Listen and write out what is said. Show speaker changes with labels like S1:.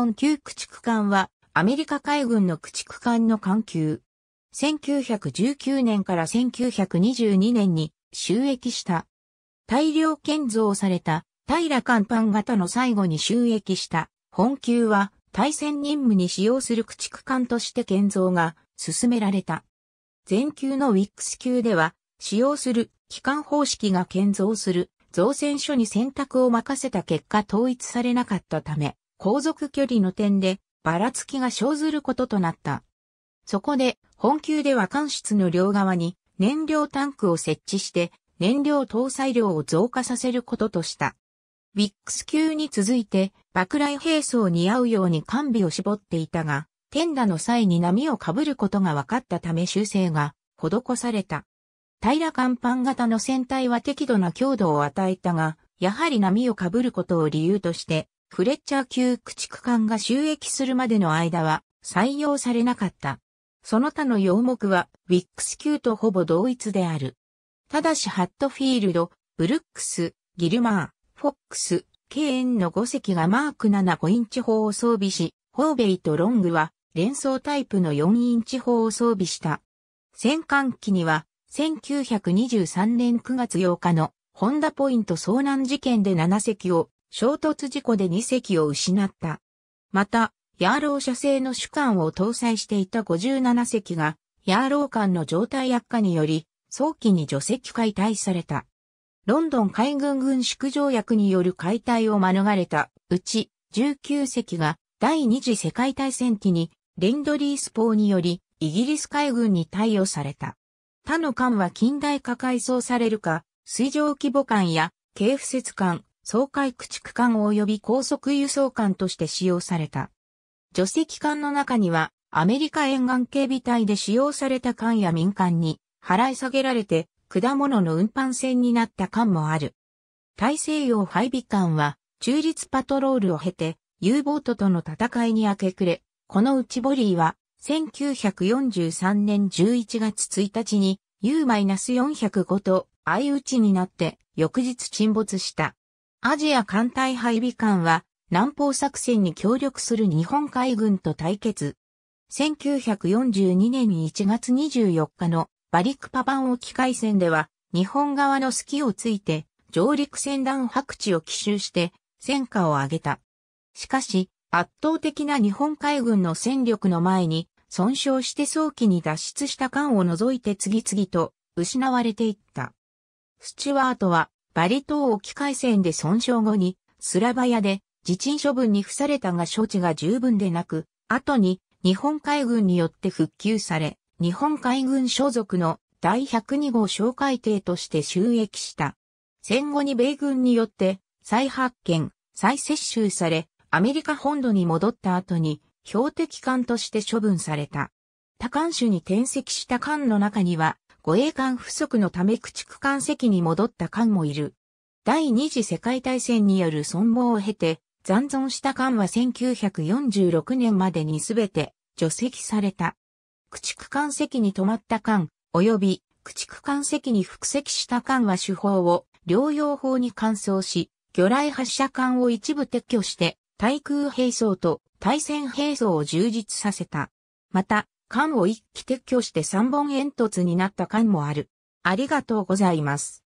S1: 本級駆逐艦は、アメリカ海軍の駆逐艦の艦級。1919年から1922年に収益した。大量建造された平艦板型の最後に収益した本級は対戦任務に使用する駆逐艦として建造が進められた。全級のウィックス級では使用する機関方式が建造する造船所に選択を任せた結果統一されなかったため、航続距離の点で、ばらつきが生ずることとなった。そこで、本級では艦室の両側に燃料タンクを設置して、燃料搭載量を増加させることとした。ィックス級に続いて、爆雷兵装に合うように完備を絞っていたが、天打の際に波をかぶることが分かったため修正が施された。平甲板型の船体は適度な強度を与えたが、やはり波をかぶることを理由として、フレッチャー級駆逐艦が収益するまでの間は採用されなかった。その他の洋目はウィックス級とほぼ同一である。ただしハットフィールド、ブルックス、ギルマー、フォックス、ケーンの5隻がマーク7 5インチ砲を装備し、ホーベイとロングは連装タイプの4インチ砲を装備した。戦艦機には1923年9月8日のホンダポイント遭難事件で7隻を衝突事故で2隻を失った。また、ヤーロー社製の主艦を搭載していた57隻が、ヤーロー艦の状態悪化により、早期に除籍解体された。ロンドン海軍軍縮条約による解体を免れたうち19隻が第二次世界大戦期にレンドリース砲によりイギリス海軍に貸与された。他の艦は近代化改装されるか、水上規模艦や軽付設艦、総海駆逐艦及び高速輸送艦として使用された。除籍艦の中には、アメリカ沿岸警備隊で使用された艦や民間に、払い下げられて、果物の運搬船になった艦もある。大西洋配備艦は、中立パトロールを経て、U ボートとの戦いに明け暮れ、このうちボリーは、1943年11月1日に U-405 と相打ちになって翌日沈没した。アジア艦隊配備艦は南方作戦に協力する日本海軍と対決。1942年1月24日のバリクパン沖海戦では日本側の隙をついて上陸船団白地を奇襲して戦果を上げた。しかし圧倒的な日本海軍の戦力の前に損傷して早期に脱出した艦を除いて次々と失われていった。スチュワートはバリ島沖海戦で損傷後に、スラバヤで自陳処分に付されたが処置が十分でなく、後に日本海軍によって復旧され、日本海軍所属の第102号小海艇として収益した。戦後に米軍によって再発見、再接収され、アメリカ本土に戻った後に標的艦として処分された。多艦種に転籍した艦の中には、護衛艦不足のため駆逐艦席に戻った艦もいる。第二次世界大戦による損亡を経て、残存した艦は1946年までにすべて除籍された。駆逐艦籍に止まった艦、及び駆逐艦籍に複席した艦は手法を療養法に換装し、魚雷発射艦を一部撤去して、対空兵装と対戦兵装を充実させた。また、缶を一気撤去して3本煙突になった缶もある。ありがとうございます。